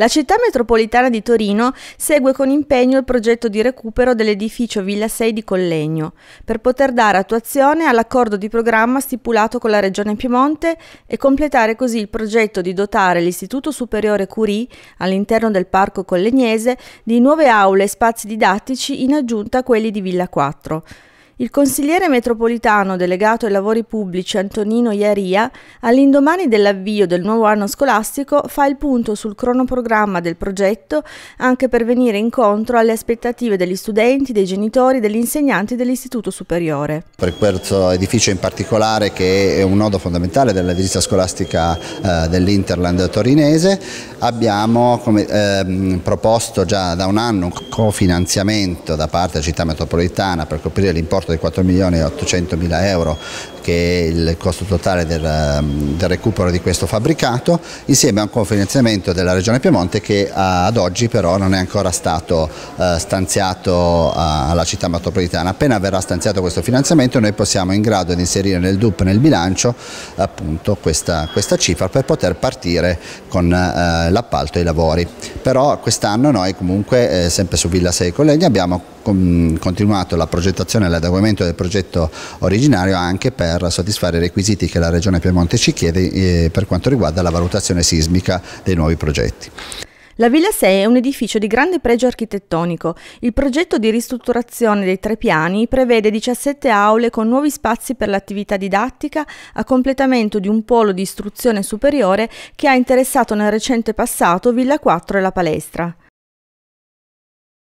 La città metropolitana di Torino segue con impegno il progetto di recupero dell'edificio Villa 6 di Collegno, per poter dare attuazione all'accordo di programma stipulato con la Regione Piemonte e completare così il progetto di dotare l'Istituto Superiore Curie, all'interno del Parco Collegnese, di nuove aule e spazi didattici in aggiunta a quelli di Villa 4. Il consigliere metropolitano delegato ai lavori pubblici Antonino Iaria, all'indomani dell'avvio del nuovo anno scolastico, fa il punto sul cronoprogramma del progetto anche per venire incontro alle aspettative degli studenti, dei genitori, degli insegnanti dell'istituto superiore. Per questo edificio in particolare che è un nodo fondamentale della dell'edilizia scolastica eh, dell'Interland torinese, abbiamo come, eh, proposto già da un anno un cofinanziamento da parte della città metropolitana per coprire l'importo costo di 4 milioni e 800 mila euro che è il costo totale del, ehm, del, recupero di questo fabbricato insieme a un cofinanziamento della Regione Piemonte che ad oggi però non è ancora stato eh, stanziato alla città metropolitana. Appena verrà stanziato questo finanziamento noi possiamo in grado di inserire nel DUP, nel bilancio, appunto questa, questa cifra per poter partire con eh, l'appalto e i lavori però quest'anno noi comunque eh, sempre su Villa Seco Legna abbiamo continuato la progettazione e l'adeguamento del progetto originario anche per soddisfare i requisiti che la Regione Piemonte ci chiede eh, per quanto riguarda la valutazione sismica dei nuovi progetti. La Villa 6 è un edificio di grande pregio architettonico. Il progetto di ristrutturazione dei tre piani prevede 17 aule con nuovi spazi per l'attività didattica a completamento di un polo di istruzione superiore che ha interessato nel recente passato Villa 4 e la palestra.